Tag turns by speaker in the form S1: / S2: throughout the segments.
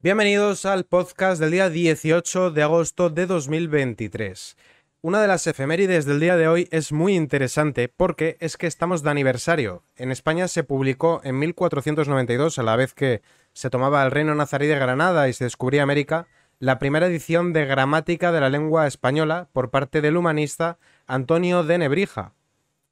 S1: Bienvenidos al podcast del día 18 de agosto de 2023. Una de las efemérides del día de hoy es muy interesante porque es que estamos de aniversario. En España se publicó en 1492, a la vez que se tomaba el reino nazarí de Granada y se descubría América, la primera edición de gramática de la lengua española por parte del humanista Antonio de Nebrija.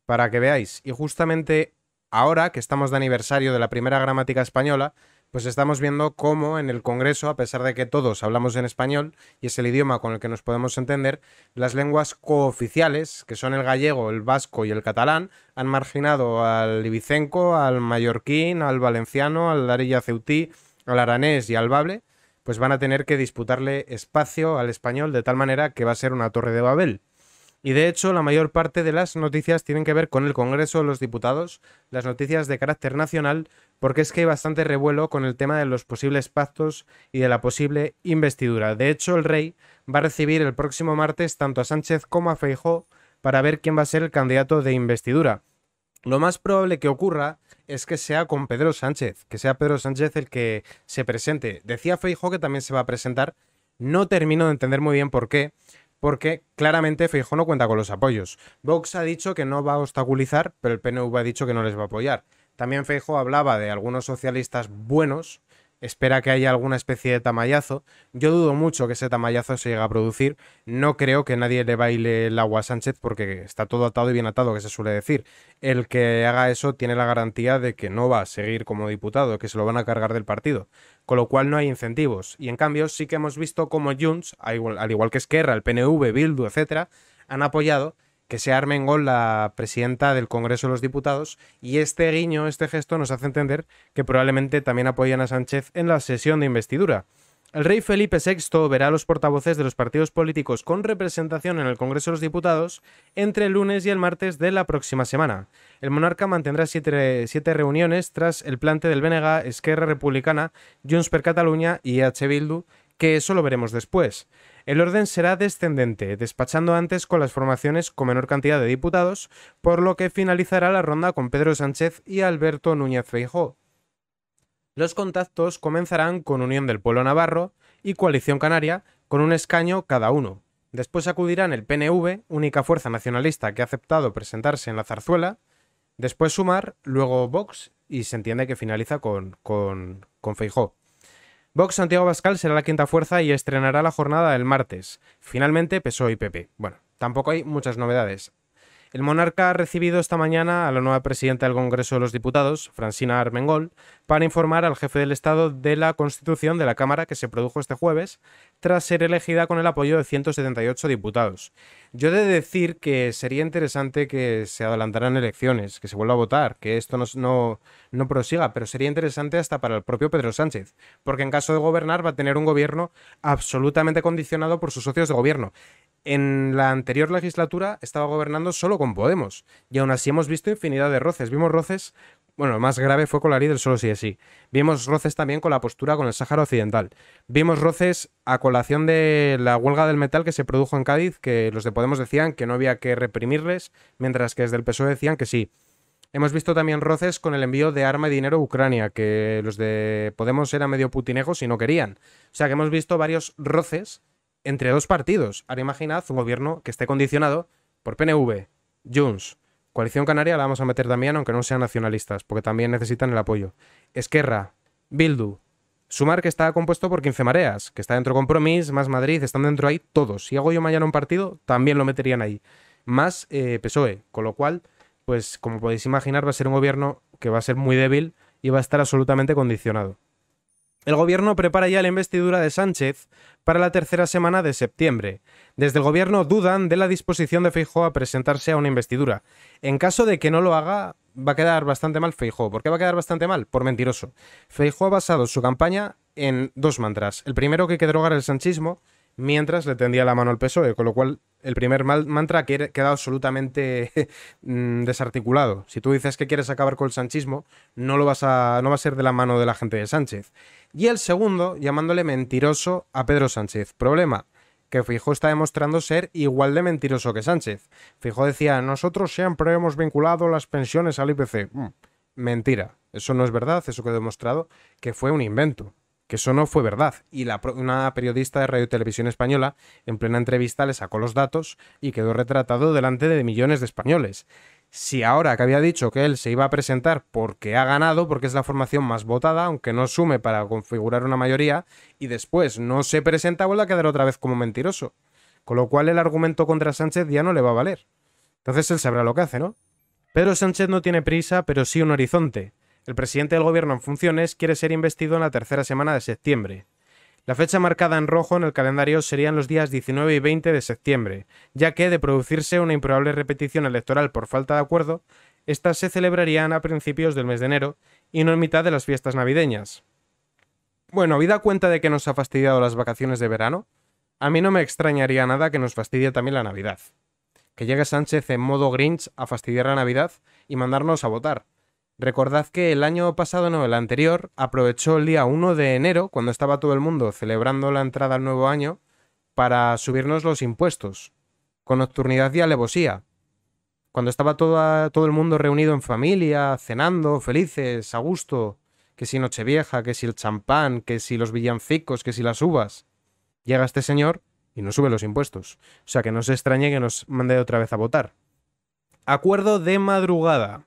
S1: Para que veáis, y justamente ahora que estamos de aniversario de la primera gramática española, pues estamos viendo cómo en el Congreso, a pesar de que todos hablamos en español y es el idioma con el que nos podemos entender, las lenguas cooficiales, que son el gallego, el vasco y el catalán, han marginado al ibicenco, al mallorquín, al valenciano, al darilla ceutí, al aranés y al bable, pues van a tener que disputarle espacio al español de tal manera que va a ser una torre de Babel. Y de hecho, la mayor parte de las noticias tienen que ver con el Congreso de los Diputados, las noticias de carácter nacional, porque es que hay bastante revuelo con el tema de los posibles pactos y de la posible investidura. De hecho, el rey va a recibir el próximo martes tanto a Sánchez como a Feijó para ver quién va a ser el candidato de investidura. Lo más probable que ocurra es que sea con Pedro Sánchez, que sea Pedro Sánchez el que se presente. Decía Feijó que también se va a presentar. No termino de entender muy bien por qué, porque claramente Feijo no cuenta con los apoyos. Vox ha dicho que no va a obstaculizar, pero el PNV ha dicho que no les va a apoyar. También Feijo hablaba de algunos socialistas buenos espera que haya alguna especie de tamallazo. Yo dudo mucho que ese tamallazo se llegue a producir. No creo que nadie le baile el agua a Sánchez porque está todo atado y bien atado, que se suele decir. El que haga eso tiene la garantía de que no va a seguir como diputado, que se lo van a cargar del partido. Con lo cual no hay incentivos. Y en cambio sí que hemos visto como Junts, al igual que Esquerra, el PNV, Bildu, etcétera, han apoyado que sea gol la presidenta del Congreso de los Diputados, y este guiño, este gesto nos hace entender que probablemente también apoyan a Sánchez en la sesión de investidura. El rey Felipe VI verá a los portavoces de los partidos políticos con representación en el Congreso de los Diputados entre el lunes y el martes de la próxima semana. El monarca mantendrá siete, reuniones tras el plante del Benega, Esquerra Republicana, Junts per Catalunya y H. Bildu, que eso lo veremos después. El orden será descendente, despachando antes con las formaciones con menor cantidad de diputados, por lo que finalizará la ronda con Pedro Sánchez y Alberto Núñez Feijóo. Los contactos comenzarán con Unión del Pueblo Navarro y Coalición Canaria, con un escaño cada uno. Después acudirán el PNV, única fuerza nacionalista que ha aceptado presentarse en la zarzuela, después Sumar, luego Vox y se entiende que finaliza con, con, con Feijó. Vox Santiago Bascal será la quinta fuerza y estrenará la jornada el martes. Finalmente, PSOE y PP. Bueno, tampoco hay muchas novedades. El monarca ha recibido esta mañana a la nueva presidenta del Congreso de los Diputados, Francina Armengol, para informar al jefe del Estado de la constitución de la Cámara que se produjo este jueves ser elegida con el apoyo de 178 diputados. Yo he de decir que sería interesante que se adelantaran elecciones, que se vuelva a votar, que esto no, no prosiga, pero sería interesante hasta para el propio Pedro Sánchez, porque en caso de gobernar va a tener un gobierno absolutamente condicionado por sus socios de gobierno. En la anterior legislatura estaba gobernando solo con Podemos y aún así hemos visto infinidad de roces. Vimos roces bueno, más grave fue con la líder solo si es sí. Vimos roces también con la postura con el Sáhara Occidental. Vimos roces a colación de la huelga del metal que se produjo en Cádiz, que los de Podemos decían que no había que reprimirles, mientras que desde el PSOE decían que sí. Hemos visto también roces con el envío de arma y dinero a Ucrania, que los de Podemos eran medio putinejos y no querían. O sea que hemos visto varios roces entre dos partidos. Ahora imaginad un gobierno que esté condicionado por PNV, Junts, Coalición Canaria la vamos a meter también, aunque no sean nacionalistas, porque también necesitan el apoyo. Esquerra, Bildu, Sumar que está compuesto por 15 mareas, que está dentro Compromís, más Madrid, están dentro ahí todos. Si hago yo mañana un partido, también lo meterían ahí. Más eh, PSOE, con lo cual, pues como podéis imaginar, va a ser un gobierno que va a ser muy débil y va a estar absolutamente condicionado. El gobierno prepara ya la investidura de Sánchez para la tercera semana de septiembre. Desde el gobierno dudan de la disposición de Feijóo a presentarse a una investidura. En caso de que no lo haga, va a quedar bastante mal Feijó. ¿Por qué va a quedar bastante mal? Por mentiroso. Feijó ha basado su campaña en dos mantras. El primero que hay que drogar el sanchismo mientras le tendía la mano al PSOE, con lo cual el primer mantra queda absolutamente mm, desarticulado. Si tú dices que quieres acabar con el sanchismo, no, lo vas a, no va a ser de la mano de la gente de Sánchez. Y el segundo, llamándole mentiroso a Pedro Sánchez. Problema, que Fijo está demostrando ser igual de mentiroso que Sánchez. Fijo decía, nosotros siempre hemos vinculado las pensiones al IPC. Mm, mentira, eso no es verdad, eso que he demostrado que fue un invento que eso no fue verdad. Y una periodista de Radio Televisión Española en plena entrevista le sacó los datos y quedó retratado delante de millones de españoles. Si ahora que había dicho que él se iba a presentar porque ha ganado, porque es la formación más votada, aunque no sume para configurar una mayoría, y después no se presenta, vuelve a quedar otra vez como mentiroso. Con lo cual el argumento contra Sánchez ya no le va a valer. Entonces él sabrá lo que hace, ¿no? Pedro Sánchez no tiene prisa, pero sí un horizonte. El presidente del gobierno en funciones quiere ser investido en la tercera semana de septiembre. La fecha marcada en rojo en el calendario serían los días 19 y 20 de septiembre, ya que, de producirse una improbable repetición electoral por falta de acuerdo, estas se celebrarían a principios del mes de enero y no en mitad de las fiestas navideñas. Bueno, habida cuenta de que nos ha fastidiado las vacaciones de verano, a mí no me extrañaría nada que nos fastidie también la Navidad. Que llegue Sánchez en modo Grinch a fastidiar la Navidad y mandarnos a votar. Recordad que el año pasado, no, el anterior, aprovechó el día 1 de enero, cuando estaba todo el mundo celebrando la entrada al nuevo año, para subirnos los impuestos, con nocturnidad y alevosía. Cuando estaba todo el mundo reunido en familia, cenando, felices, a gusto, que si Nochevieja, que si el champán, que si los villancicos, que si las uvas. Llega este señor y nos sube los impuestos. O sea que no se extrañe que nos mande otra vez a votar. Acuerdo de madrugada.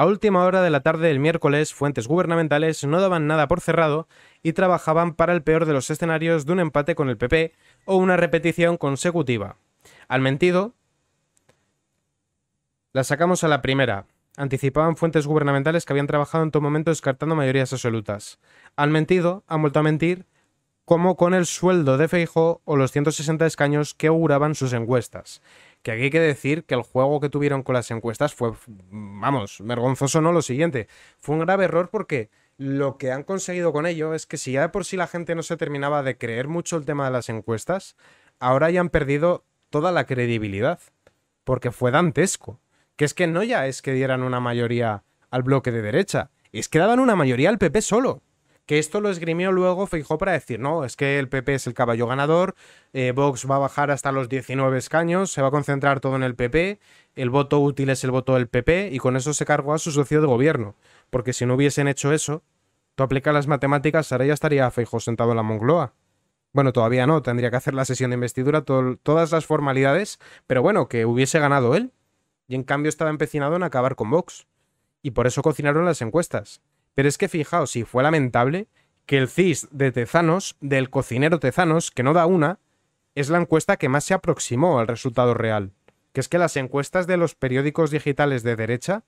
S1: A última hora de la tarde del miércoles, fuentes gubernamentales no daban nada por cerrado y trabajaban para el peor de los escenarios de un empate con el PP o una repetición consecutiva. Al mentido, la sacamos a la primera. Anticipaban fuentes gubernamentales que habían trabajado en todo momento descartando mayorías absolutas. Al mentido, han vuelto a mentir, como con el sueldo de Feijo o los 160 escaños que auguraban sus encuestas. Que aquí hay que decir que el juego que tuvieron con las encuestas fue, vamos, vergonzoso, ¿no? Lo siguiente, fue un grave error porque lo que han conseguido con ello es que si ya de por sí la gente no se terminaba de creer mucho el tema de las encuestas, ahora ya han perdido toda la credibilidad, porque fue dantesco. Que es que no ya es que dieran una mayoría al bloque de derecha, es que daban una mayoría al PP solo. Que esto lo esgrimió luego Feijó para decir, no, es que el PP es el caballo ganador, eh, Vox va a bajar hasta los 19 escaños, se va a concentrar todo en el PP, el voto útil es el voto del PP, y con eso se cargó a su socio de gobierno. Porque si no hubiesen hecho eso, tú aplicas las matemáticas, ahora ya estaría Feijó sentado en la mongloa. Bueno, todavía no, tendría que hacer la sesión de investidura, todas las formalidades, pero bueno, que hubiese ganado él. Y en cambio estaba empecinado en acabar con Vox. Y por eso cocinaron las encuestas. Pero es que fijaos, si fue lamentable que el CIS de Tezanos, del cocinero Tezanos, que no da una, es la encuesta que más se aproximó al resultado real. Que es que las encuestas de los periódicos digitales de derecha,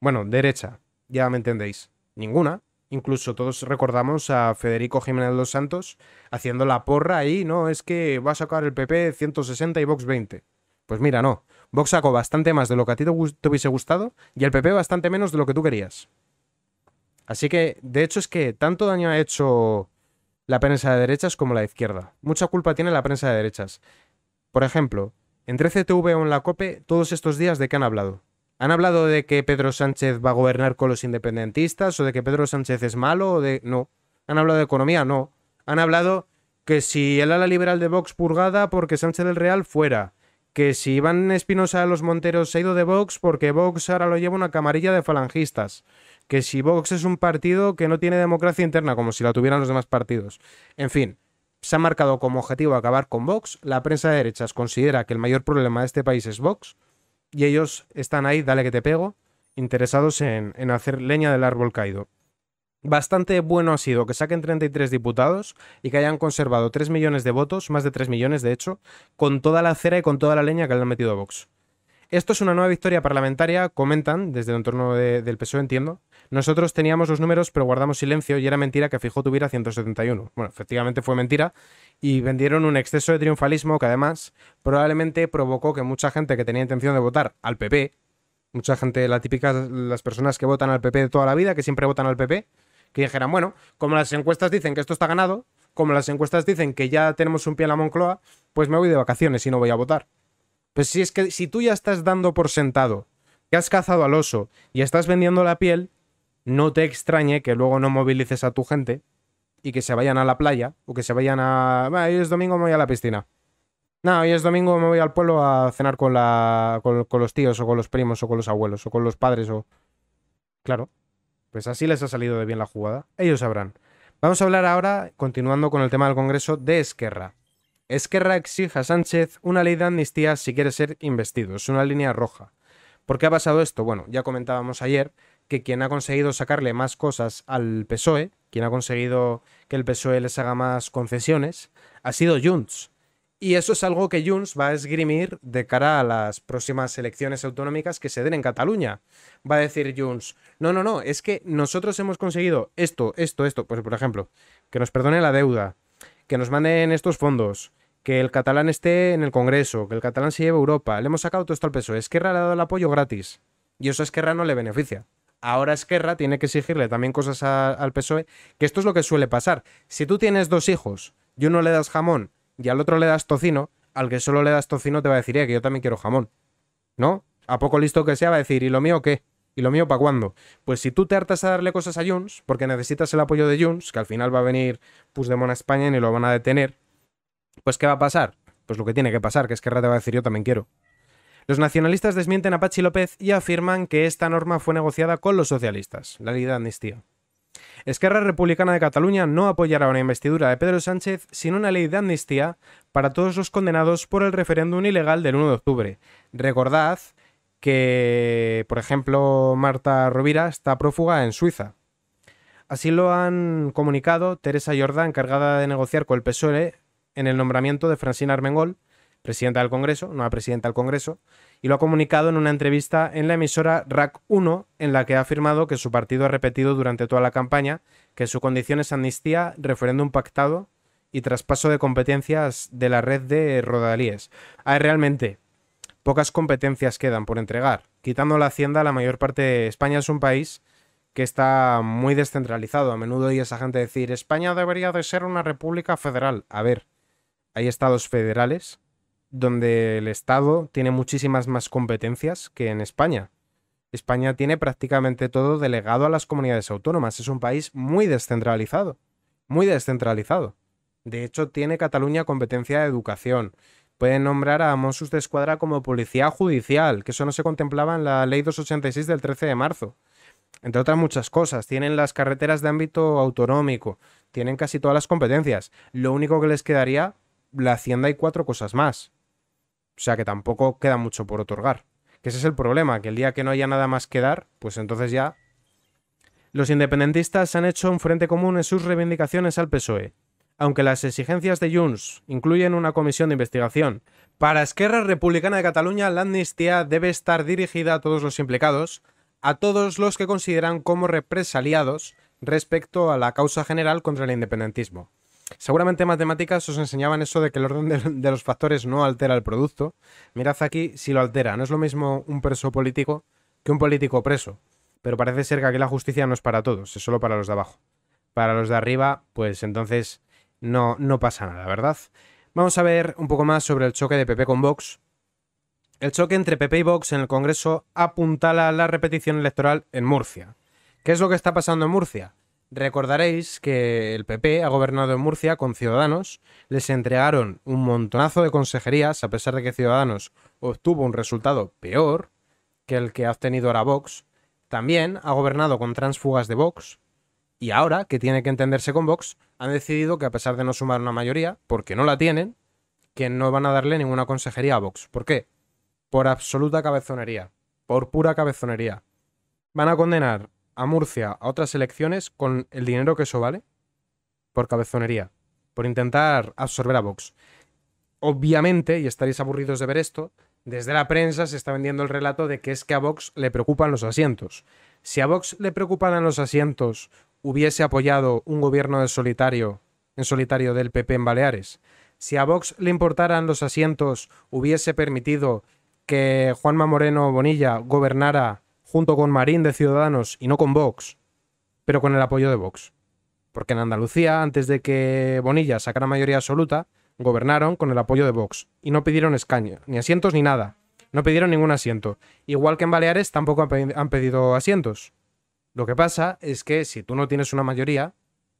S1: bueno, derecha, ya me entendéis, ninguna. Incluso todos recordamos a Federico Jiménez Los Santos haciendo la porra ahí, no, es que va a sacar el PP 160 y Vox 20. Pues mira, no. Vox sacó bastante más de lo que a ti te hubiese gustado y el PP bastante menos de lo que tú querías. Así que, de hecho, es que tanto daño ha hecho la prensa de derechas como la izquierda. Mucha culpa tiene la prensa de derechas. Por ejemplo, en 13TV o en la COPE, todos estos días, ¿de qué han hablado? ¿Han hablado de que Pedro Sánchez va a gobernar con los independentistas? ¿O de que Pedro Sánchez es malo? O de... No. ¿Han hablado de economía? No. Han hablado que si el ala liberal de Vox purgada porque Sánchez del Real fuera que si Iván Espinosa de los Monteros se ha ido de Vox porque Vox ahora lo lleva una camarilla de falangistas, que si Vox es un partido que no tiene democracia interna como si la tuvieran los demás partidos. En fin, se ha marcado como objetivo acabar con Vox, la prensa de derechas considera que el mayor problema de este país es Vox y ellos están ahí, dale que te pego, interesados en, en hacer leña del árbol caído. Bastante bueno ha sido que saquen 33 diputados y que hayan conservado 3 millones de votos, más de 3 millones de hecho, con toda la cera y con toda la leña que le han metido a Vox. Esto es una nueva victoria parlamentaria, comentan desde el entorno del PSOE, entiendo. Nosotros teníamos los números, pero guardamos silencio y era mentira que Fijo tuviera 171. Bueno, efectivamente fue mentira y vendieron un exceso de triunfalismo que además probablemente provocó que mucha gente que tenía intención de votar al PP, mucha gente, la típica, las personas que votan al PP de toda la vida, que siempre votan al PP, que dijeran, bueno, como las encuestas dicen que esto está ganado, como las encuestas dicen que ya tenemos un pie en la Moncloa, pues me voy de vacaciones y no voy a votar. Pues si es que si tú ya estás dando por sentado que has cazado al oso y estás vendiendo la piel, no te extrañe que luego no movilices a tu gente y que se vayan a la playa o que se vayan a... Bueno, hoy es domingo, me voy a la piscina. No, hoy es domingo, me voy al pueblo a cenar con, la... con los tíos o con los primos o con los abuelos o con los padres o... Claro, pues así les ha salido de bien la jugada. Ellos sabrán. Vamos a hablar ahora, continuando con el tema del Congreso, de Esquerra. Esquerra exige a Sánchez una ley de amnistía si quiere ser investido. Es una línea roja. ¿Por qué ha pasado esto? Bueno, ya comentábamos ayer que quien ha conseguido sacarle más cosas al PSOE, quien ha conseguido que el PSOE les haga más concesiones, ha sido Junts. Y eso es algo que Junts va a esgrimir de cara a las próximas elecciones autonómicas que se den en Cataluña. Va a decir Junts, no, no, no, es que nosotros hemos conseguido esto, esto, esto. Pues por ejemplo, que nos perdone la deuda, que nos manden estos fondos, que el catalán esté en el Congreso, que el catalán se lleve a Europa. Le hemos sacado todo esto al PSOE. Esquerra le ha dado el apoyo gratis. Y eso a Esquerra no le beneficia. Ahora Esquerra tiene que exigirle también cosas al PSOE, que esto es lo que suele pasar. Si tú tienes dos hijos y uno le das jamón y al otro le das tocino, al que solo le das tocino te va a decir, eh, que yo también quiero jamón. ¿No? A poco listo que sea, va a decir, ¿y lo mío qué? ¿Y lo mío para cuándo? Pues si tú te hartas a darle cosas a Junts, porque necesitas el apoyo de Junts, que al final va a venir Puigdemont a España y ni lo van a detener, pues ¿qué va a pasar? Pues lo que tiene que pasar, que es que te va a decir, yo también quiero. Los nacionalistas desmienten a Pachi López y afirman que esta norma fue negociada con los socialistas, la ley de amnistía. Esquerra Republicana de Cataluña no apoyará una investidura de Pedro Sánchez sin una ley de amnistía para todos los condenados por el referéndum ilegal del 1 de octubre. Recordad que, por ejemplo, Marta Rovira está prófuga en Suiza. Así lo han comunicado Teresa Jordá, encargada de negociar con el PSOE en el nombramiento de Francina Armengol, presidenta del Congreso, nueva presidenta del Congreso, y lo ha comunicado en una entrevista en la emisora RAC 1, en la que ha afirmado que su partido ha repetido durante toda la campaña que su condición es amnistía, referéndum pactado y traspaso de competencias de la red de Rodalíes. Hay realmente pocas competencias quedan por entregar. Quitando la hacienda, la mayor parte de España es un país que está muy descentralizado. A menudo oye esa gente decir, España debería de ser una república federal. A ver, hay estados federales donde el Estado tiene muchísimas más competencias que en España. España tiene prácticamente todo delegado a las comunidades autónomas. Es un país muy descentralizado, muy descentralizado. De hecho, tiene Cataluña competencia de educación. Pueden nombrar a Monsus de Escuadra como policía judicial, que eso no se contemplaba en la Ley 286 del 13 de marzo. Entre otras muchas cosas, tienen las carreteras de ámbito autonómico, tienen casi todas las competencias. Lo único que les quedaría, la Hacienda y cuatro cosas más. O sea que tampoco queda mucho por otorgar. Que ese es el problema, que el día que no haya nada más que dar, pues entonces ya... Los independentistas han hecho un frente común en sus reivindicaciones al PSOE. Aunque las exigencias de Junts incluyen una comisión de investigación para Esquerra Republicana de Cataluña, la amnistía debe estar dirigida a todos los implicados, a todos los que consideran como represaliados respecto a la causa general contra el independentismo. Seguramente matemáticas os enseñaban eso de que el orden de, los factores no altera el producto. Mirad aquí si lo altera. No es lo mismo un preso político que un político preso. Pero parece ser que aquí la justicia no es para todos, es solo para los de abajo. Para los de arriba, pues entonces no, no pasa nada, ¿verdad? Vamos a ver un poco más sobre el choque de PP con Vox. El choque entre PP y Vox en el Congreso apuntala la repetición electoral en Murcia. ¿Qué es lo que está pasando en Murcia? Recordaréis que el PP ha gobernado en Murcia con Ciudadanos, les entregaron un montonazo de consejerías, a pesar de que Ciudadanos obtuvo un resultado peor que el que ha obtenido ahora Vox. También ha gobernado con transfugas de Vox, y ahora, que tiene que entenderse con Vox, han decidido que a pesar de no sumar una mayoría, porque no la tienen, que no van a darle ninguna consejería a Vox. ¿Por qué? Por absoluta cabezonería. Por pura cabezonería. Van a condenar a Murcia a otras elecciones con el dinero que eso vale por cabezonería, por intentar absorber a Vox. Obviamente, y estaréis aburridos de ver esto, desde la prensa se está vendiendo el relato de que es que a Vox le preocupan los asientos. Si a Vox le preocuparan los asientos, hubiese apoyado un gobierno de solitario, en solitario del PP en Baleares. Si a Vox le importaran los asientos, hubiese permitido que Juanma Moreno Bonilla gobernara junto con Marín de Ciudadanos y no con Vox, pero con el apoyo de Vox. Porque en Andalucía, antes de que Bonilla sacara mayoría absoluta, gobernaron con el apoyo de Vox y no pidieron escaño, ni asientos ni nada. No pidieron ningún asiento. Igual que en Baleares tampoco han pedido asientos. Lo que pasa es que si tú no tienes una mayoría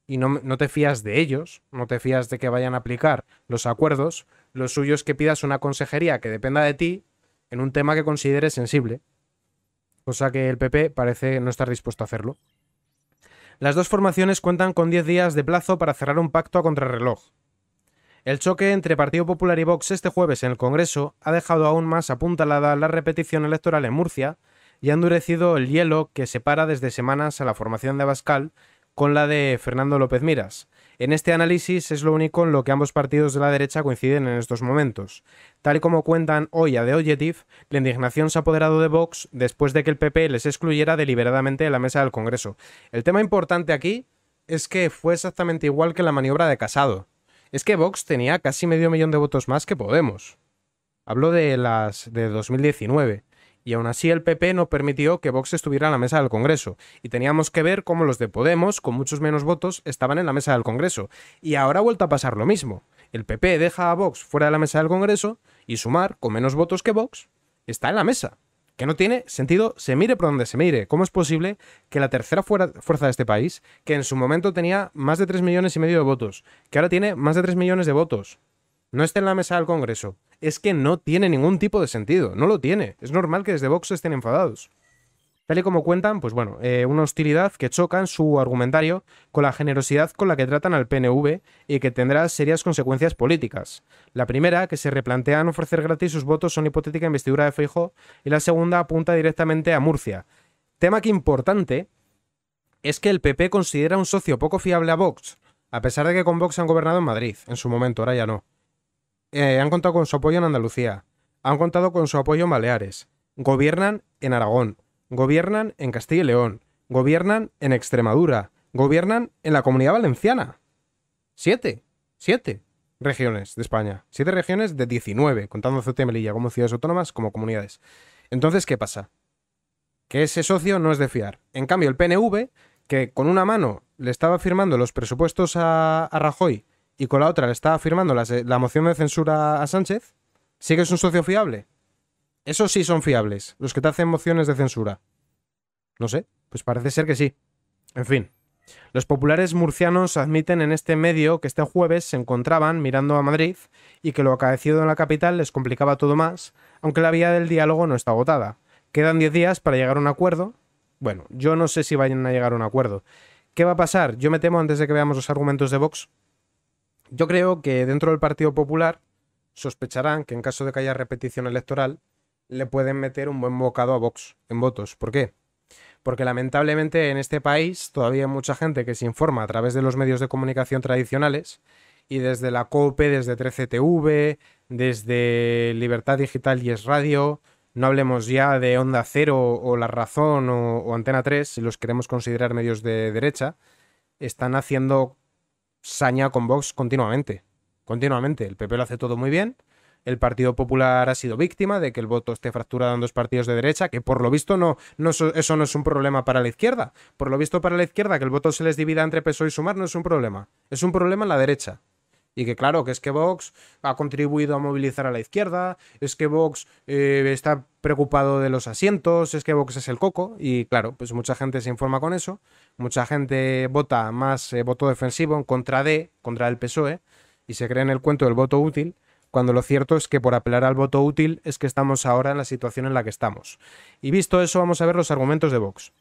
S1: y no, no te fías de ellos, no te fías de que vayan a aplicar los acuerdos, lo suyo es que pidas una consejería que dependa de ti en un tema que consideres sensible cosa que el PP parece no estar dispuesto a hacerlo. Las dos formaciones cuentan con 10 días de plazo para cerrar un pacto a contrarreloj. El choque entre Partido Popular y Vox este jueves en el Congreso ha dejado aún más apuntalada la repetición electoral en Murcia y ha endurecido el hielo que separa desde semanas a la formación de Abascal con la de Fernando López Miras, en este análisis es lo único en lo que ambos partidos de la derecha coinciden en estos momentos. Tal y como cuentan hoy a The Objective, la indignación se ha apoderado de Vox después de que el PP les excluyera deliberadamente de la mesa del Congreso. El tema importante aquí es que fue exactamente igual que la maniobra de Casado. Es que Vox tenía casi medio millón de votos más que Podemos. Hablo de las de 2019 y aún así el PP no permitió que Vox estuviera en la mesa del Congreso, y teníamos que ver cómo los de Podemos, con muchos menos votos, estaban en la mesa del Congreso. Y ahora ha vuelto a pasar lo mismo. El PP deja a Vox fuera de la mesa del Congreso y Sumar, con menos votos que Vox, está en la mesa. Que no tiene sentido, se mire por donde se mire. ¿Cómo es posible que la tercera fuerza de este país, que en su momento tenía más de 3 millones y medio de votos, que ahora tiene más de 3 millones de votos, no esté en la mesa del Congreso? es que no tiene ningún tipo de sentido, no lo tiene. Es normal que desde Vox estén enfadados. Tal y como cuentan, pues bueno, eh, una hostilidad que choca en su argumentario con la generosidad con la que tratan al PNV y que tendrá serias consecuencias políticas. La primera, que se replantean ofrecer gratis sus votos a una hipotética investidura de Feijo, y la segunda apunta directamente a Murcia. Tema que importante es que el PP considera un socio poco fiable a Vox, a pesar de que con Vox han gobernado en Madrid, en su momento, ahora ya no. Eh, han contado con su apoyo en Andalucía, han contado con su apoyo en Baleares, gobiernan en Aragón, gobiernan en Castilla y León, gobiernan en Extremadura, gobiernan en la Comunidad Valenciana. Siete, siete regiones de España, siete regiones de 19, contando Ceuta y Melilla como ciudades autónomas, como comunidades. Entonces, ¿qué pasa? Que ese socio no es de fiar. En cambio, el PNV, que con una mano le estaba firmando los presupuestos a Rajoy y con la otra le está firmando eh, la, moción de censura a Sánchez, sí que es un socio fiable. Esos sí son fiables, los que te hacen mociones de censura. No sé, pues parece ser que sí. En fin. Los populares murcianos admiten en este medio que este jueves se encontraban mirando a Madrid y que lo acaecido en la capital les complicaba todo más, aunque la vía del diálogo no está agotada. Quedan 10 días para llegar a un acuerdo. Bueno, yo no sé si vayan a llegar a un acuerdo. ¿Qué va a pasar? Yo me temo antes de que veamos los argumentos de Vox yo creo que dentro del Partido Popular sospecharán que en caso de que haya repetición electoral, le pueden meter un buen bocado a Vox en votos. ¿Por qué? Porque lamentablemente en este país todavía hay mucha gente que se informa a través de los medios de comunicación tradicionales y desde la COPE, desde 13TV, desde Libertad Digital y Es Radio, no hablemos ya de Onda Cero o La Razón o, Antena 3, si los queremos considerar medios de derecha, están haciendo saña con Vox continuamente. Continuamente. El PP lo hace todo muy bien. El Partido Popular ha sido víctima de que el voto esté fracturado en dos partidos de derecha, que por lo visto no, eso no es un problema para la izquierda. Por lo visto para la izquierda que el voto se les divida entre PSOE y Sumar no es un problema. Es un problema en la derecha. Y que claro, que es que Vox ha contribuido a movilizar a la izquierda, es que Vox eh, está preocupado de los asientos, es que Vox es el coco, y claro, pues mucha gente se informa con eso, mucha gente vota más eh, voto defensivo en contra de, contra el PSOE, y se cree en el cuento del voto útil, cuando lo cierto es que por apelar al voto útil es que estamos ahora en la situación en la que estamos. Y visto eso, vamos a ver los argumentos de Vox.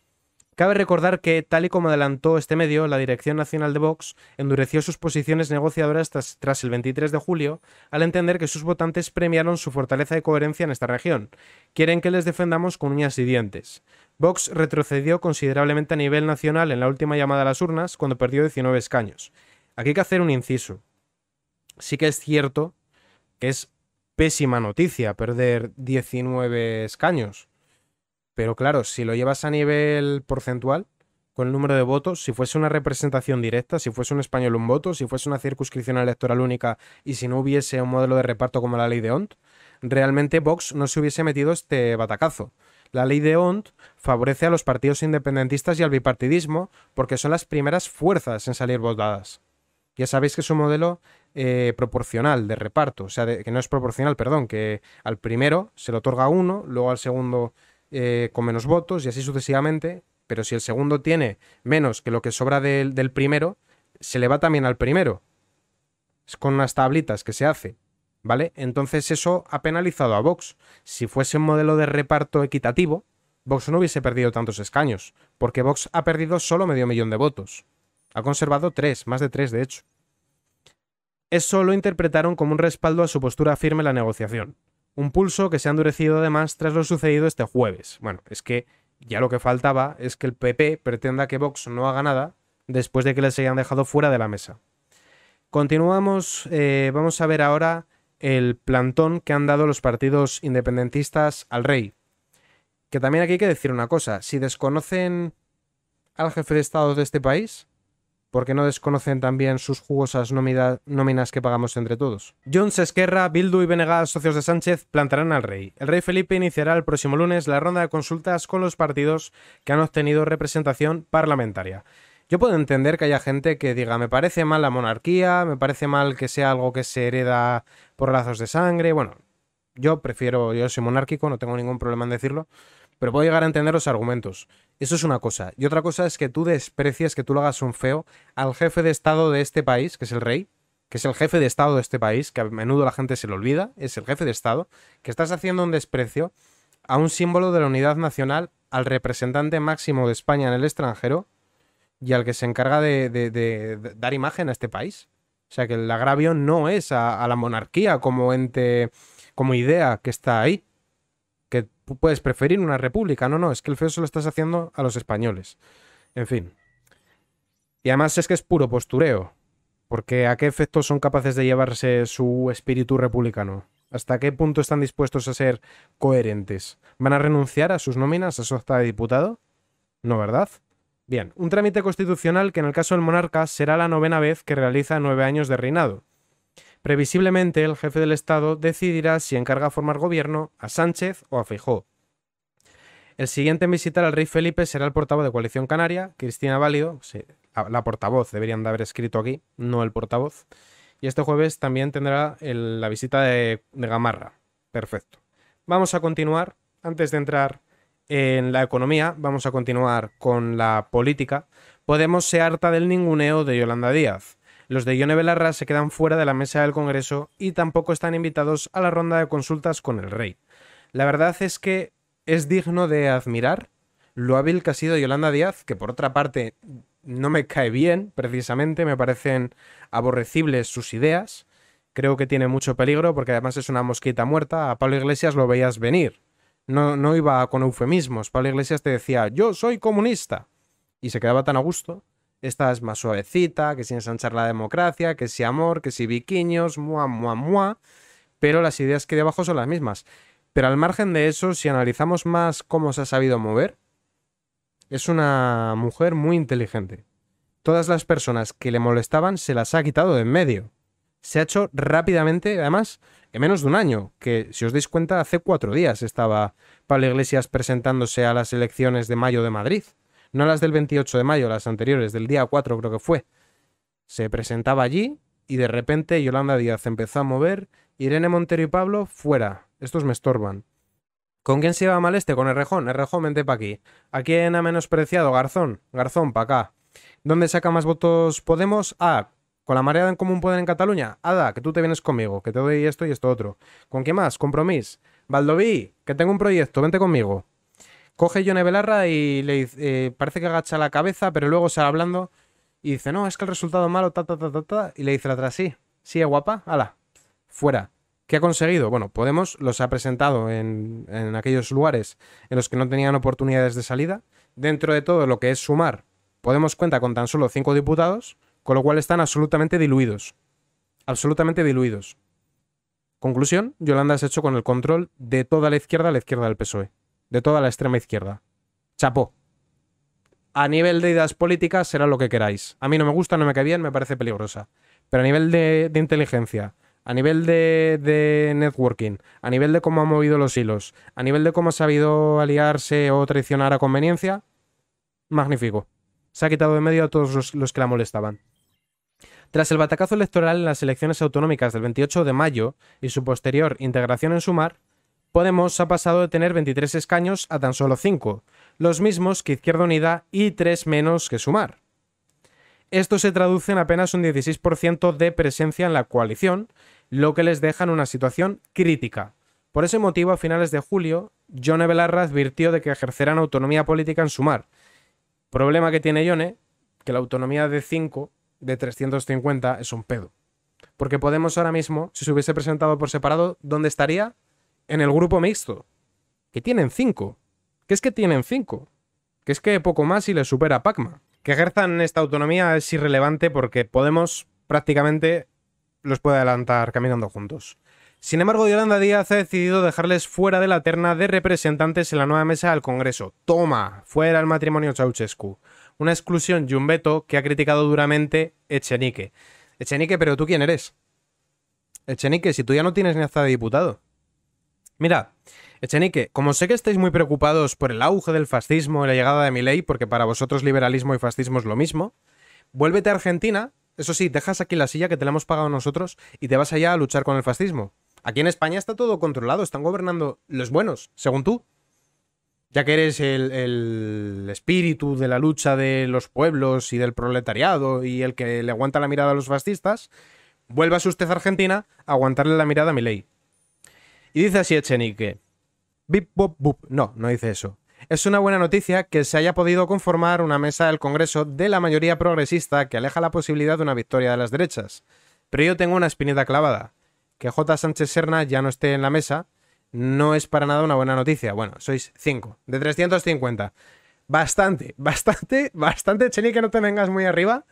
S1: Cabe recordar que, tal y como adelantó este medio, la Dirección Nacional de Vox endureció sus posiciones negociadoras tras, el 23 de julio, al entender que sus votantes premiaron su fortaleza y coherencia en esta región. Quieren que les defendamos con uñas y dientes. Vox retrocedió considerablemente a nivel nacional en la última llamada a las urnas, cuando perdió 19 escaños. Aquí hay que hacer un inciso. Sí que es cierto que es pésima noticia perder 19 escaños pero claro, si lo llevas a nivel porcentual, con el número de votos, si fuese una representación directa, si fuese un español un voto, si fuese una circunscripción electoral única y si no hubiese un modelo de reparto como la ley de ONT, realmente Vox no se hubiese metido este batacazo. La ley de ONT favorece a los partidos independentistas y al bipartidismo porque son las primeras fuerzas en salir votadas. Ya sabéis que es un modelo eh, proporcional de reparto, o sea, que no es proporcional, perdón, que al primero se le otorga uno, luego al segundo eh, con menos votos y así sucesivamente, pero si el segundo tiene menos que lo que sobra del, del primero, se le va también al primero. Es con unas tablitas que se hace. ¿Vale? Entonces eso ha penalizado a Vox. Si fuese un modelo de reparto equitativo, Vox no hubiese perdido tantos escaños, porque Vox ha perdido solo medio millón de votos. Ha conservado tres, más de tres de hecho. Eso lo interpretaron como un respaldo a su postura firme en la negociación. Un pulso que se ha endurecido además tras lo sucedido este jueves. Bueno, es que ya lo que faltaba es que el PP pretenda que Vox no haga nada después de que les hayan dejado fuera de la mesa. Continuamos, eh, vamos a ver ahora el plantón que han dado los partidos independentistas al rey. Que también aquí hay que decir una cosa, si desconocen al jefe de Estado de este país, porque no desconocen también sus jugosas nóminas que pagamos entre todos. Jones, Esquerra, Bildu y Venegas, socios de Sánchez, plantarán al rey. El rey Felipe iniciará el próximo lunes la ronda de consultas con los partidos que han obtenido representación parlamentaria. Yo puedo entender que haya gente que diga, me parece mal la monarquía, me parece mal que sea algo que se hereda por lazos de sangre. Bueno, yo prefiero, yo soy monárquico, no tengo ningún problema en decirlo pero puedo llegar a entender los argumentos. Eso es una cosa. Y otra cosa es que tú desprecias, que tú lo hagas un feo al jefe de Estado de este país, que es el rey, que es el jefe de Estado de este país, que a menudo la gente se lo olvida, es el jefe de Estado, que estás haciendo un desprecio a un símbolo de la unidad nacional, al representante máximo de España en el extranjero y al que se encarga de, dar imagen a este país. O sea que el agravio no es a, a la monarquía como ente, como idea que está ahí, puedes preferir una república. No, no, es que el feo se lo estás haciendo a los españoles. En fin. Y además es que es puro postureo. Porque ¿a qué efectos son capaces de llevarse su espíritu republicano? ¿Hasta qué punto están dispuestos a ser coherentes? ¿Van a renunciar a sus nóminas, a su acta de diputado? No, ¿verdad? Bien, un trámite constitucional que en el caso del monarca será la novena vez que realiza nueve años de reinado. Previsiblemente, el jefe del Estado decidirá si encarga formar gobierno a Sánchez o a Feijóo. El siguiente en visitar al rey Felipe será el portavoz de Coalición Canaria, Cristina Válido, la portavoz deberían de haber escrito aquí, no el portavoz. Y este jueves también tendrá la visita de, Gamarra. Perfecto. Vamos a continuar, antes de entrar en la economía, vamos a continuar con la política. Podemos ser harta del ninguneo de Yolanda Díaz. Los de Ione Belarra se quedan fuera de la mesa del Congreso y tampoco están invitados a la ronda de consultas con el rey. La verdad es que es digno de admirar lo hábil que ha sido Yolanda Díaz, que por otra parte no me cae bien, precisamente, me parecen aborrecibles sus ideas. Creo que tiene mucho peligro porque además es una mosquita muerta. A Pablo Iglesias lo veías venir. No, no iba con eufemismos. Pablo Iglesias te decía, yo soy comunista. Y se quedaba tan a gusto esta es más suavecita, que si ensanchar la democracia, que si amor, que si viquiños, mua, mua, mua, pero las ideas que hay debajo son las mismas. Pero al margen de eso, si analizamos más cómo se ha sabido mover, es una mujer muy inteligente. Todas las personas que le molestaban se las ha quitado de en medio. Se ha hecho rápidamente, además, en menos de un año, que si os dais cuenta, hace cuatro días estaba Pablo Iglesias presentándose a las elecciones de mayo de Madrid no las del 28 de mayo, las anteriores, del día 4 creo que fue, se presentaba allí y de repente Yolanda Díaz empezó a mover, Irene Montero y Pablo fuera, estos me estorban. ¿Con quién se iba mal este? Con Errejón, Errejón, vente pa' aquí. ¿A quién ha menospreciado? Garzón, Garzón, pa' acá. ¿Dónde saca más votos Podemos? Ah, ¿Con la marea en común pueden en Cataluña? Ada, que tú te vienes conmigo, que te doy esto y esto otro. ¿Con qué más? Compromís. Valdoví, que tengo un proyecto, vente conmigo. Coge Yone Belarra y le eh, parece que agacha la cabeza, pero luego sale hablando y dice, no, es que el resultado malo, ta, ta, ta, ta, ta. Y le dice la otra, sí, sí, es guapa, ala, fuera. ¿Qué ha conseguido? Bueno, Podemos los ha presentado en, en, aquellos lugares en los que no tenían oportunidades de salida. Dentro de todo lo que es sumar, Podemos cuenta con tan solo cinco diputados, con lo cual están absolutamente diluidos. Absolutamente diluidos. Conclusión, Yolanda se ha hecho con el control de toda la izquierda a la izquierda del PSOE de toda la extrema izquierda. Chapó. A nivel de ideas políticas será lo que queráis. A mí no me gusta, no me cae bien, me parece peligrosa. Pero a nivel de, inteligencia, a nivel de, networking, a nivel de cómo ha movido los hilos, a nivel de cómo ha sabido aliarse o traicionar a conveniencia, magnífico. Se ha quitado de medio a todos los, que la molestaban. Tras el batacazo electoral en las elecciones autonómicas del 28 de mayo y su posterior integración en Sumar, Podemos ha pasado de tener 23 escaños a tan solo 5, los mismos que Izquierda Unida y 3 menos que Sumar. Esto se traduce en apenas un 16% de presencia en la coalición, lo que les deja en una situación crítica. Por ese motivo, a finales de julio, Yone Belarra advirtió de que ejercerán autonomía política en Sumar. Problema que tiene Yone, que la autonomía de 5, de 350, es un pedo. Porque Podemos ahora mismo, si se hubiese presentado por separado, ¿dónde estaría? en el grupo mixto. Que tienen cinco. Que es que tienen cinco. Que es que poco más y les supera Pacma. Que ejerzan esta autonomía es irrelevante porque Podemos prácticamente los puede adelantar caminando juntos. Sin embargo, Yolanda Díaz ha decidido dejarles fuera de la terna de representantes en la nueva mesa del Congreso. Toma, fuera el matrimonio Ceausescu. Una exclusión y un veto que ha criticado duramente Echenique. Echenique, pero tú quién eres? Echenique, si tú ya no tienes ni hasta de diputado. Mira, Echenique, como sé que estáis muy preocupados por el auge del fascismo y la llegada de mi ley, porque para vosotros liberalismo y fascismo es lo mismo, vuélvete a Argentina, eso sí, dejas aquí la silla que te la hemos pagado nosotros y te vas allá a luchar con el fascismo. Aquí en España está todo controlado, están gobernando los buenos, según tú. Ya que eres el, espíritu de la lucha de los pueblos y del proletariado y el que le aguanta la mirada a los fascistas, vuelvas usted a Argentina a aguantarle la mirada a mi ley. Y dice así Echenique. Bip, bop, bup. No, no dice eso. Es una buena noticia que se haya podido conformar una mesa del Congreso de la mayoría progresista que aleja la posibilidad de una victoria de las derechas. Pero yo tengo una espinita clavada. Que J. Sánchez Serna ya no esté en la mesa no es para nada una buena noticia. Bueno, sois 5 de 350. Bastante, bastante, bastante, Echenique, no te vengas muy arriba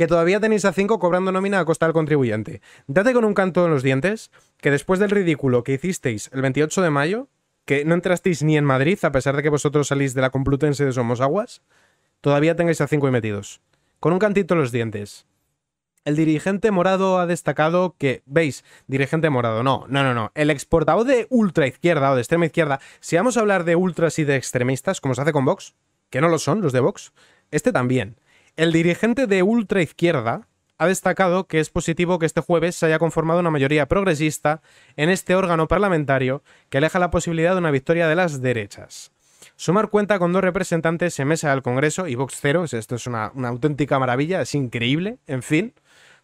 S1: que todavía tenéis a 5 cobrando nómina a costa del contribuyente. Date con un canto en los dientes que después del ridículo que hicisteis el 28 de mayo, que no entrasteis ni en Madrid, a pesar de que vosotros salís de la Complutense de Somos Aguas, todavía tengáis a 5 y metidos. Con un cantito en los dientes. El dirigente morado ha destacado que, veis, dirigente morado, no, no, no, no. El exportador de ultra izquierda o de extrema izquierda, si vamos a hablar de ultras y de extremistas, como se hace con Vox, que no lo son los de Vox, este también. El dirigente de ultraizquierda ha destacado que es positivo que este jueves se haya conformado una mayoría progresista en este órgano parlamentario que aleja la posibilidad de una victoria de las derechas. Sumar cuenta con dos representantes en mesa del Congreso y Vox Cero, esto es una, una auténtica maravilla, es increíble, en fin,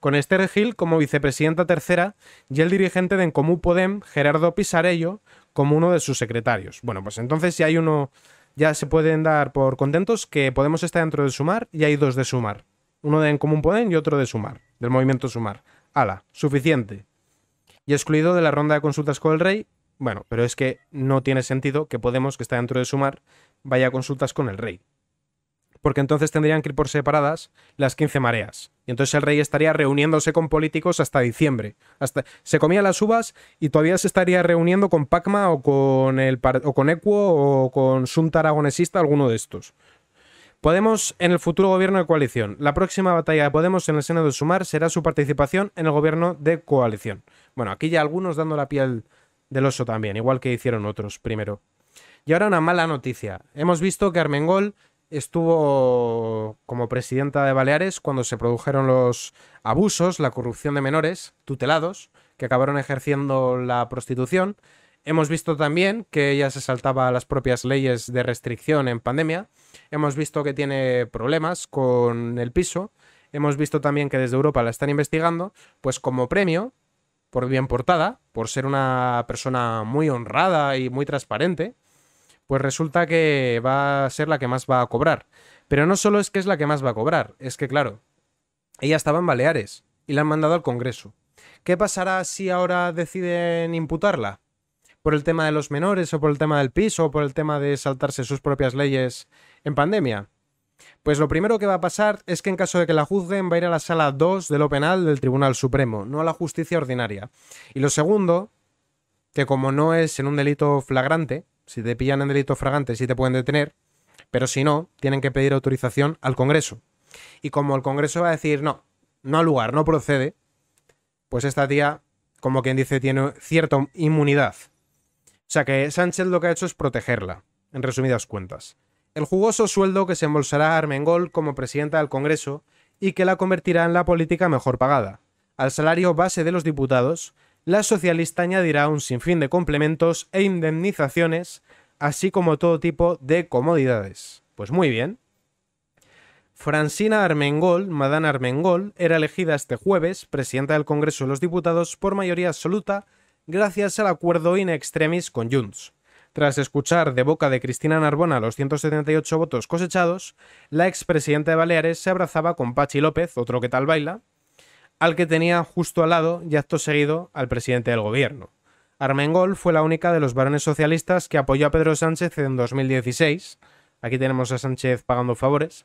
S1: con Esther Gil como vicepresidenta tercera y el dirigente de Encomú Podem, Gerardo Pisarello, como uno de sus secretarios. Bueno, pues entonces si hay uno ya se pueden dar por contentos que Podemos está dentro de Sumar y hay dos de Sumar. Uno de En Común Podem y otro de Sumar, del movimiento Sumar. ¡Hala! suficiente. Y excluido de la ronda de consultas con el rey, bueno, pero es que no tiene sentido que Podemos, que está dentro de Sumar, vaya a consultas con el rey porque entonces tendrían que ir por separadas las 15 mareas. Y entonces el rey estaría reuniéndose con políticos hasta diciembre. Hasta... Se comía las uvas y todavía se estaría reuniendo con Pacma o con, el o con Equo o con Sunta Aragonesista, alguno de estos. Podemos en el futuro gobierno de coalición. La próxima batalla de Podemos en el seno de Sumar será su participación en el gobierno de coalición. Bueno, aquí ya algunos dando la piel del oso también, igual que hicieron otros primero. Y ahora una mala noticia. Hemos visto que Armengol estuvo como presidenta de Baleares cuando se produjeron los abusos, la corrupción de menores tutelados que acabaron ejerciendo la prostitución. Hemos visto también que ella se saltaba las propias leyes de restricción en pandemia. Hemos visto que tiene problemas con el piso. Hemos visto también que desde Europa la están investigando. Pues como premio, por bien portada, por ser una persona muy honrada y muy transparente, pues resulta que va a ser la que más va a cobrar. Pero no solo es que es la que más va a cobrar, es que claro, ella estaba en Baleares y la han mandado al Congreso. ¿Qué pasará si ahora deciden imputarla? ¿Por el tema de los menores o por el tema del piso o por el tema de saltarse sus propias leyes en pandemia? Pues lo primero que va a pasar es que en caso de que la juzguen va a ir a la sala 2 de lo penal del Tribunal Supremo, no a la justicia ordinaria. Y lo segundo, que como no es en un delito flagrante, si te pillan en delitos fragantes, sí te pueden detener, pero si no, tienen que pedir autorización al Congreso. Y como el Congreso va a decir, no, no al lugar, no procede, pues esta tía, como quien dice, tiene cierta inmunidad. O sea que Sánchez lo que ha hecho es protegerla, en resumidas cuentas. El jugoso sueldo que se embolsará a Armengol como presidenta del Congreso y que la convertirá en la política mejor pagada, al salario base de los diputados la socialista añadirá un sinfín de complementos e indemnizaciones, así como todo tipo de comodidades. Pues muy bien. Francina Armengol, Madame Armengol, era elegida este jueves presidenta del Congreso de los Diputados por mayoría absoluta gracias al acuerdo in extremis con Junts. Tras escuchar de boca de Cristina Narbona los 178 votos cosechados, la expresidenta de Baleares se abrazaba con Pachi López, otro que tal baila, al que tenía justo al lado y acto seguido al presidente del gobierno. Armengol fue la única de los varones socialistas que apoyó a Pedro Sánchez en 2016. Aquí tenemos a Sánchez pagando favores.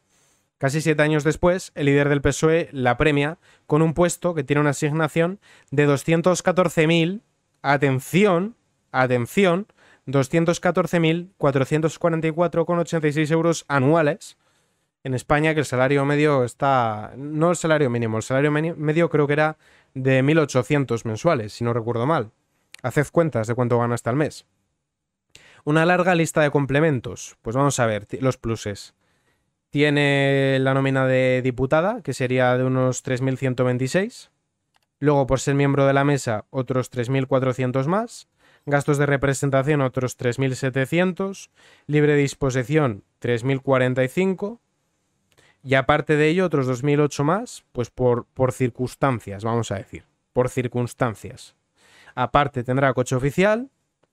S1: Casi siete años después, el líder del PSOE la premia con un puesto que tiene una asignación de 214.000, atención, atención, 214.444,86 euros anuales en España que el salario medio está, no el salario mínimo, el salario medio creo que era de 1.800 mensuales, si no recuerdo mal. Haced cuentas de cuánto gana hasta el mes. Una larga lista de complementos. Pues vamos a ver los pluses. Tiene la nómina de diputada, que sería de unos 3.126. Luego, por ser miembro de la mesa, otros 3.400 más. Gastos de representación, otros 3.700. Libre disposición, 3.045. Y aparte de ello, otros 2008 más, pues por, por circunstancias, vamos a decir, por circunstancias. Aparte tendrá coche oficial,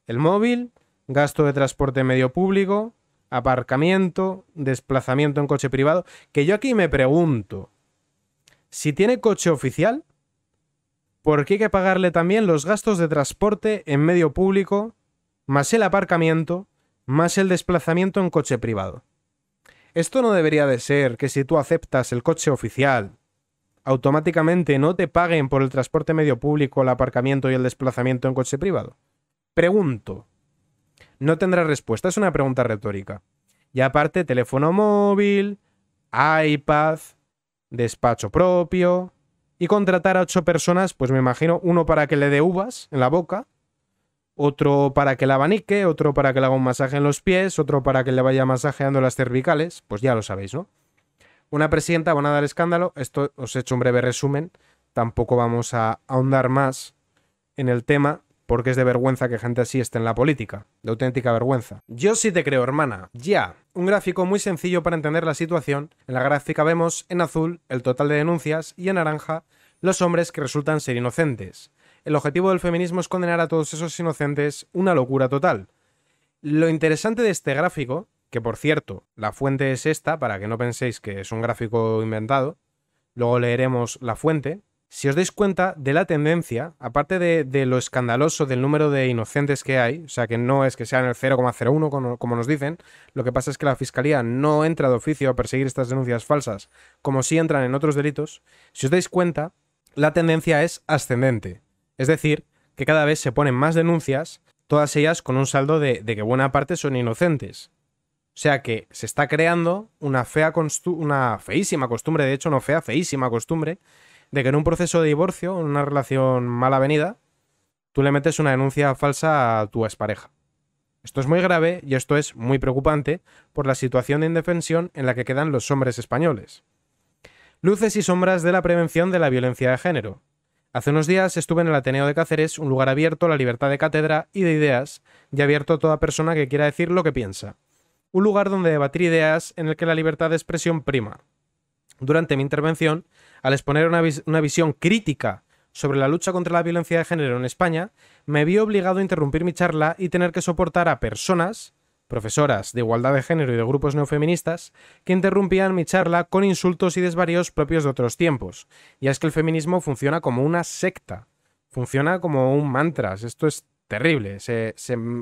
S1: el móvil, gasto de transporte en medio público, aparcamiento, desplazamiento en coche privado, que yo aquí me pregunto, si tiene coche oficial, ¿por qué hay que pagarle también los gastos de transporte en medio público, más el aparcamiento, más el desplazamiento en coche privado? Esto no debería de ser que si tú aceptas el coche oficial, automáticamente no te paguen por el transporte medio público, el aparcamiento y el desplazamiento en coche privado. Pregunto. No tendrás respuesta, es una pregunta retórica. Y aparte, teléfono móvil, iPad, despacho propio. Y contratar a ocho personas, pues me imagino, uno para que le dé uvas en la boca, otro para que la abanique, otro para que le haga un masaje en los pies, otro para que le vaya masajeando las cervicales, pues ya lo sabéis, ¿no? Una presidenta van a dar escándalo, esto os he hecho un breve resumen, tampoco vamos a ahondar más en el tema, porque es de vergüenza que gente así esté en la política, de auténtica vergüenza. Yo sí te creo, hermana. Ya. Un gráfico muy sencillo para entender la situación. En la gráfica vemos en azul el total de denuncias y en naranja los hombres que resultan ser inocentes. El objetivo del feminismo es condenar a todos esos inocentes, una locura total. Lo interesante de este gráfico, que por cierto, la fuente es esta, para que no penséis que es un gráfico inventado, luego leeremos la fuente, si os dais cuenta de la tendencia, aparte de, lo escandaloso del número de inocentes que hay, o sea que no es que sean el 0,01 como, como, nos dicen, lo que pasa es que la Fiscalía no entra de oficio a perseguir estas denuncias falsas, como si entran en otros delitos, si os dais cuenta, la tendencia es ascendente. Es decir, que cada vez se ponen más denuncias, todas ellas con un saldo de, que buena parte son inocentes. O sea que se está creando una fea una feísima costumbre, de hecho no fea, feísima costumbre, de que en un proceso de divorcio, en una relación mal avenida, tú le metes una denuncia falsa a tu expareja. Esto es muy grave y esto es muy preocupante por la situación de indefensión en la que quedan los hombres españoles. Luces y sombras de la prevención de la violencia de género. Hace unos días estuve en el Ateneo de Cáceres, un lugar abierto a la libertad de cátedra y de ideas, y abierto a toda persona que quiera decir lo que piensa. Un lugar donde debatir ideas en el que la libertad de expresión prima. Durante mi intervención, al exponer una, visión crítica sobre la lucha contra la violencia de género en España, me vi obligado a interrumpir mi charla y tener que soportar a personas profesoras de igualdad de género y de grupos neofeministas, que interrumpían mi charla con insultos y desvaríos propios de otros tiempos. Y es que el feminismo funciona como una secta, funciona como un mantra, esto es terrible, se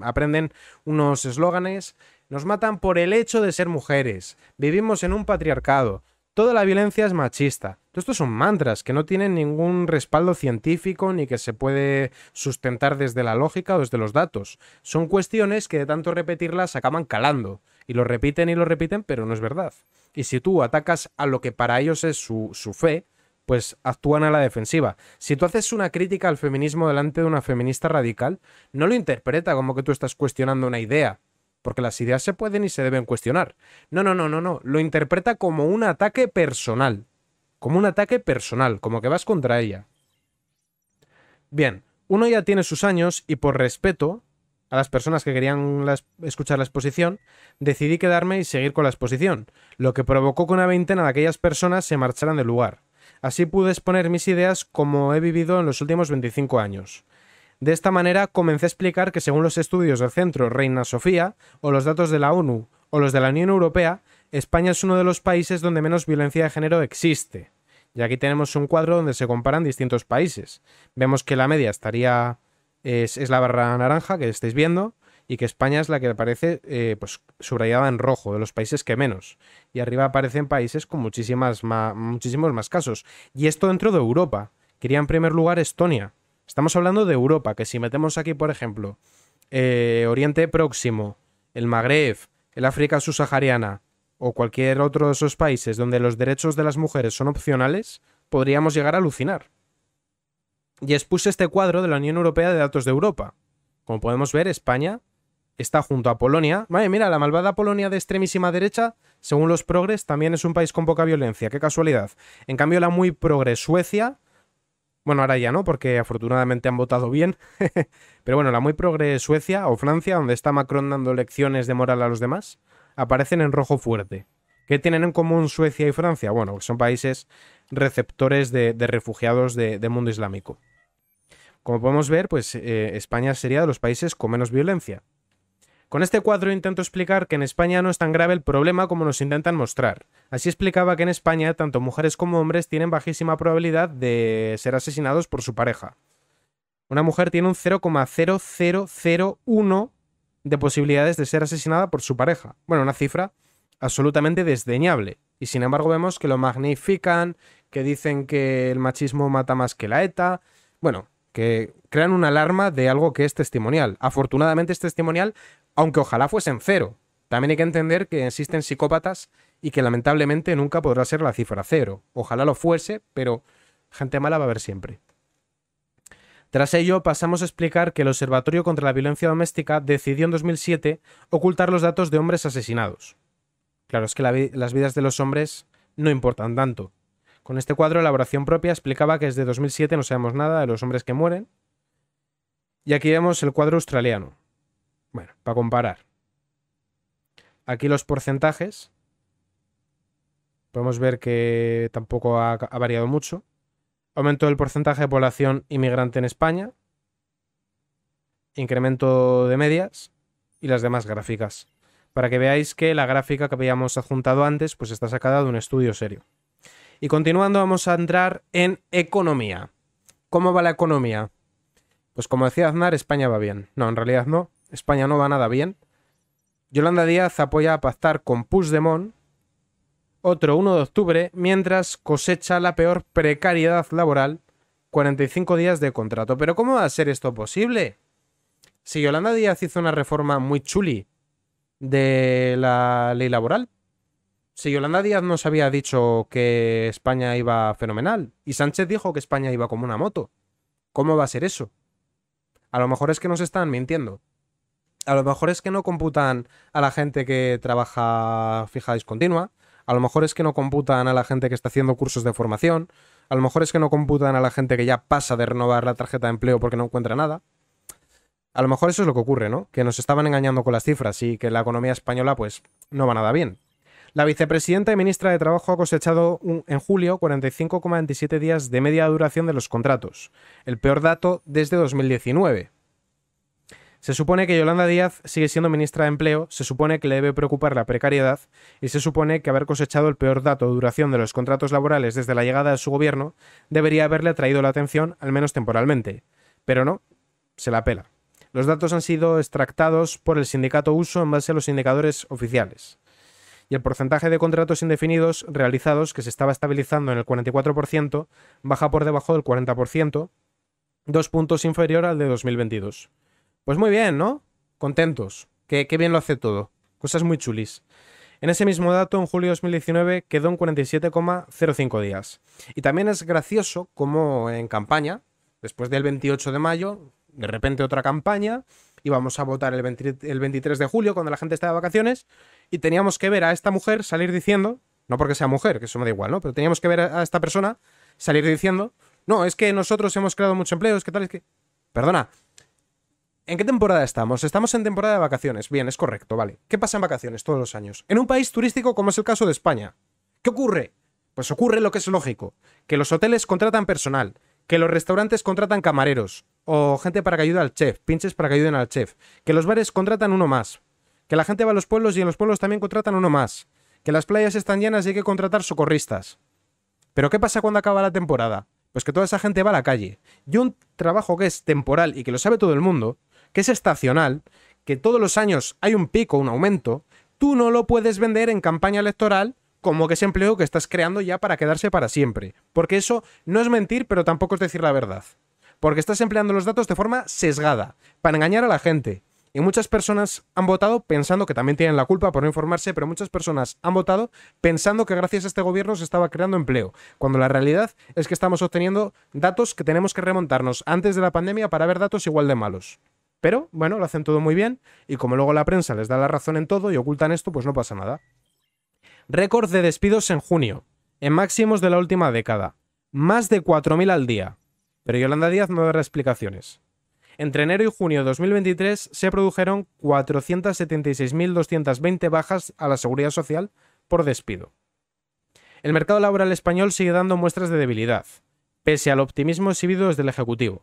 S1: aprenden unos eslóganes, nos matan por el hecho de ser mujeres, vivimos en un patriarcado, Toda la violencia es machista. Estos son mantras que no tienen ningún respaldo científico ni que se puede sustentar desde la lógica o desde los datos. Son cuestiones que de tanto repetirlas acaban calando. Y lo repiten y lo repiten, pero no es verdad. Y si tú atacas a lo que para ellos es su, su fe, pues actúan a la defensiva. Si tú haces una crítica al feminismo delante de una feminista radical, no lo interpreta como que tú estás cuestionando una idea, porque las ideas se pueden y se deben cuestionar. No, no, no, no, no, lo interpreta como un ataque personal, como un ataque personal, como que vas contra ella. Bien, uno ya tiene sus años y por respeto a las personas que querían escuchar la exposición, decidí quedarme y seguir con la exposición, lo que provocó que una veintena de aquellas personas se marcharan del lugar. Así pude exponer mis ideas como he vivido en los últimos 25 años. De esta manera comencé a explicar que según los estudios del Centro Reina Sofía, o los datos de la ONU, o los de la Unión Europea, España es uno de los países donde menos violencia de género existe. Y aquí tenemos un cuadro donde se comparan distintos países. Vemos que la media estaría. es, la barra naranja que estáis viendo, y que España es la que aparece eh, pues, subrayada en rojo, de los países que menos. Y arriba aparecen países con muchísimas muchísimos más casos. Y esto dentro de Europa. Quería en primer lugar Estonia, Estamos hablando de Europa, que si metemos aquí, por ejemplo, eh, Oriente Próximo, el Magreb, el África subsahariana o cualquier otro de esos países donde los derechos de las mujeres son opcionales, podríamos llegar a alucinar. Y expuse este cuadro de la Unión Europea de Datos de Europa. Como podemos ver, España está junto a Polonia. mira, la malvada Polonia de extremísima derecha, según los progres, también es un país con poca violencia. Qué casualidad. En cambio, la muy progres Suecia bueno, ahora ya no, porque afortunadamente han votado bien. Pero bueno, la muy progre Suecia o Francia, donde está Macron dando lecciones de moral a los demás, aparecen en rojo fuerte. ¿Qué tienen en común Suecia y Francia? Bueno, son países receptores de, refugiados del de mundo islámico. Como podemos ver, pues eh, España sería de los países con menos violencia. Con este cuadro intento explicar que en España no es tan grave el problema como nos intentan mostrar. Así explicaba que en España tanto mujeres como hombres tienen bajísima probabilidad de ser asesinados por su pareja. Una mujer tiene un 0,0001 de posibilidades de ser asesinada por su pareja. Bueno, una cifra absolutamente desdeñable. Y sin embargo vemos que lo magnifican, que dicen que el machismo mata más que la ETA. Bueno, que crean una alarma de algo que es testimonial. Afortunadamente es testimonial, aunque ojalá fuesen cero. También hay que entender que existen psicópatas y que lamentablemente nunca podrá ser la cifra cero. Ojalá lo fuese, pero gente mala va a haber siempre. Tras ello, pasamos a explicar que el Observatorio contra la Violencia Doméstica decidió en 2007 ocultar los datos de hombres asesinados. Claro, es que las vidas de los hombres no importan tanto. Con este cuadro, Elaboración Propia explicaba que desde 2007 no sabemos nada de los hombres que mueren, y aquí vemos el cuadro australiano. Bueno, para comparar. Aquí los porcentajes. Podemos ver que tampoco ha, variado mucho. Aumento del porcentaje de población inmigrante en España. Incremento de medias. Y las demás gráficas. Para que veáis que la gráfica que habíamos adjuntado antes, pues está sacada de un estudio serio. Y continuando, vamos a entrar en economía. ¿Cómo va la economía? Pues como decía Aznar, España va bien. No, en realidad no. España no va nada bien. Yolanda Díaz apoya a pactar con Puigdemont. Otro 1 de octubre, mientras cosecha la peor precariedad laboral, 45 días de contrato. Pero ¿cómo va a ser esto posible? Si Yolanda Díaz hizo una reforma muy chuli de la ley laboral. Si Yolanda Díaz nos había dicho que España iba fenomenal y Sánchez dijo que España iba como una moto, ¿cómo va a ser eso? A lo mejor es que nos están mintiendo. A lo mejor es que no computan a la gente que trabaja fija discontinua. A lo mejor es que no computan a la gente que está haciendo cursos de formación. A lo mejor es que no computan a la gente que ya pasa de renovar la tarjeta de empleo porque no encuentra nada. A lo mejor eso es lo que ocurre, ¿no? Que nos estaban engañando con las cifras y que la economía española pues no va nada bien. La vicepresidenta y ministra de Trabajo ha cosechado en julio 45,27 días de media duración de los contratos, el peor dato desde 2019. Se supone que Yolanda Díaz sigue siendo ministra de Empleo, se supone que le debe preocupar la precariedad y se supone que haber cosechado el peor dato de duración de los contratos laborales desde la llegada de su gobierno debería haberle atraído la atención, al menos temporalmente. Pero no, se la pela. Los datos han sido extractados por el sindicato Uso en base a los indicadores oficiales y el porcentaje de contratos indefinidos realizados, que se estaba estabilizando en el 44%, baja por debajo del 40%, dos puntos inferior al de 2022. Pues muy bien, ¿no? Contentos. Que, bien lo hace todo. Cosas muy chulis. En ese mismo dato, en julio de 2019 quedó en 47,05 días. Y también es gracioso como en campaña, después del 28 de mayo, de repente otra campaña, íbamos a votar el, 23 de julio cuando la gente está de vacaciones y teníamos que ver a esta mujer salir diciendo, no porque sea mujer, que eso me da igual, ¿no? Pero teníamos que ver a esta persona salir diciendo, no, es que nosotros hemos creado muchos empleos, es que tal, es que... Perdona, ¿En qué temporada estamos? Estamos en temporada de vacaciones. Bien, es correcto, vale. ¿Qué pasa en vacaciones todos los años? En un país turístico como es el caso de España. ¿Qué ocurre? Pues ocurre lo que es lógico, que los hoteles contratan personal, que los restaurantes contratan camareros, o gente para que ayude al chef, pinches para que ayuden al chef, que los bares contratan uno más, que la gente va a los pueblos y en los pueblos también contratan uno más, que las playas están llenas y hay que contratar socorristas. Pero ¿qué pasa cuando acaba la temporada? Pues que toda esa gente va a la calle. Y un trabajo que es temporal y que lo sabe todo el mundo, que es estacional, que todos los años hay un pico, un aumento, tú no lo puedes vender en campaña electoral como que es empleo que estás creando ya para quedarse para siempre. Porque eso no es mentir, pero tampoco es decir la verdad porque estás empleando los datos de forma sesgada, para engañar a la gente. Y muchas personas han votado pensando que también tienen la culpa por no informarse, pero muchas personas han votado pensando que gracias a este gobierno se estaba creando empleo, cuando la realidad es que estamos obteniendo datos que tenemos que remontarnos antes de la pandemia para ver datos igual de malos. Pero bueno, lo hacen todo muy bien y como luego la prensa les da la razón en todo y ocultan esto, pues no pasa nada. Récord de despidos en junio, en máximos de la última década. Más de 4.000 al día. Pero Yolanda Díaz no dará explicaciones. Entre enero y junio de 2023 se produjeron 476.220 bajas a la seguridad social por despido. El mercado laboral español sigue dando muestras de debilidad, pese al optimismo exhibido desde el Ejecutivo.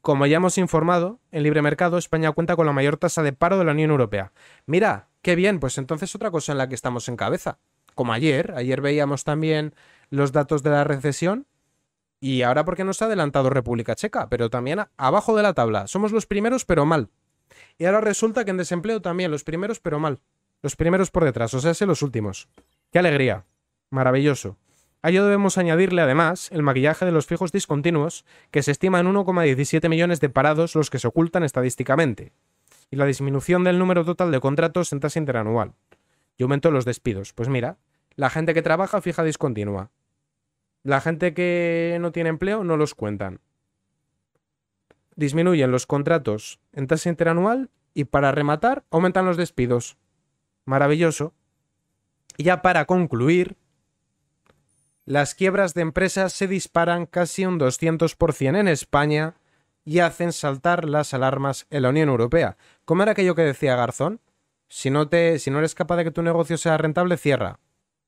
S1: Como ya hemos informado, en libre mercado España cuenta con la mayor tasa de paro de la Unión Europea. Mira, qué bien, pues entonces otra cosa en la que estamos en cabeza. Como ayer, ayer veíamos también los datos de la recesión y ahora porque nos ha adelantado República Checa, pero también abajo de la tabla. Somos los primeros, pero mal. Y ahora resulta que en desempleo también, los primeros, pero mal. Los primeros por detrás, o sea, sé los últimos. ¡Qué alegría! Maravilloso. A ello debemos añadirle además el maquillaje de los fijos discontinuos, que se estima en 1,17 millones de parados los que se ocultan estadísticamente, y la disminución del número total de contratos en tasa interanual. Y de los despidos. Pues mira, la gente que trabaja fija discontinua. La gente que no tiene empleo no los cuentan. Disminuyen los contratos en tasa interanual y para rematar aumentan los despidos. Maravilloso. Y ya para concluir, las quiebras de empresas se disparan casi un 200% en España y hacen saltar las alarmas en la Unión Europea. ¿Cómo era aquello que decía Garzón? Si no, te, si no eres capaz de que tu negocio sea rentable, cierra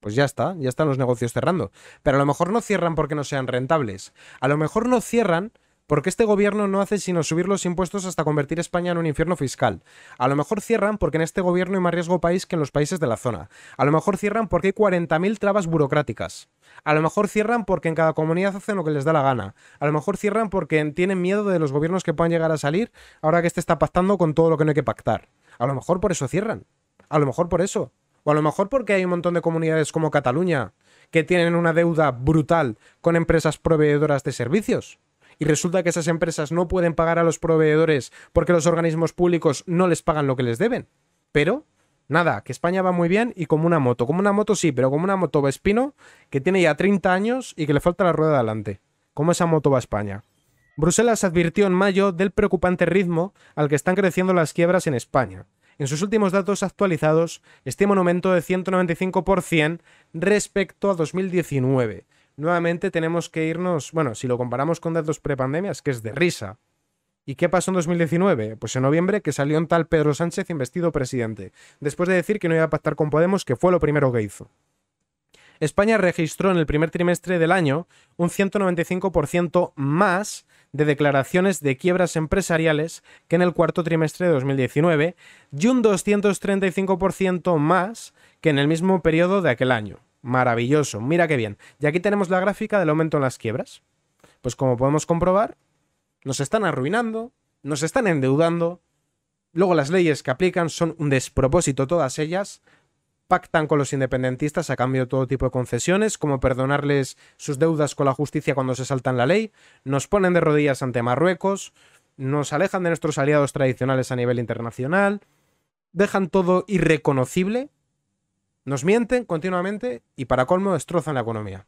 S1: pues ya está, ya están los negocios cerrando. Pero a lo mejor no cierran porque no sean rentables. A lo mejor no cierran porque este gobierno no hace sino subir los impuestos hasta convertir España en un infierno fiscal. A lo mejor cierran porque en este gobierno hay más riesgo país que en los países de la zona. A lo mejor cierran porque hay 40.000 trabas burocráticas. A lo mejor cierran porque en cada comunidad hacen lo que les da la gana. A lo mejor cierran porque tienen miedo de los gobiernos que puedan llegar a salir ahora que este está pactando con todo lo que no hay que pactar. A lo mejor por eso cierran. A lo mejor por eso. O a lo mejor porque hay un montón de comunidades como Cataluña que tienen una deuda brutal con empresas proveedoras de servicios. Y resulta que esas empresas no pueden pagar a los proveedores porque los organismos públicos no les pagan lo que les deben. Pero, nada, que España va muy bien y como una moto. Como una moto sí, pero como una moto Espino que tiene ya 30 años y que le falta la rueda de adelante. ¿Cómo esa moto va España? Bruselas advirtió en mayo del preocupante ritmo al que están creciendo las quiebras en España en sus últimos datos actualizados, estima un aumento de 195% respecto a 2019. Nuevamente tenemos que irnos, bueno, si lo comparamos con datos prepandemias, que es de risa. ¿Y qué pasó en 2019? Pues en noviembre que salió un tal Pedro Sánchez investido presidente, después de decir que no iba a pactar con Podemos, que fue lo primero que hizo. España registró en el primer trimestre del año un 195% más de declaraciones de quiebras empresariales que en el cuarto trimestre de 2019 y un 235% más que en el mismo periodo de aquel año. Maravilloso, mira qué bien. Y aquí tenemos la gráfica del aumento en las quiebras. Pues como podemos comprobar, nos están arruinando, nos están endeudando, luego las leyes que aplican son un despropósito todas ellas, pactan con los independentistas a cambio de todo tipo de concesiones, como perdonarles sus deudas con la justicia cuando se saltan la ley, nos ponen de rodillas ante Marruecos, nos alejan de nuestros aliados tradicionales a nivel internacional, dejan todo irreconocible, nos mienten continuamente y para colmo destrozan la economía.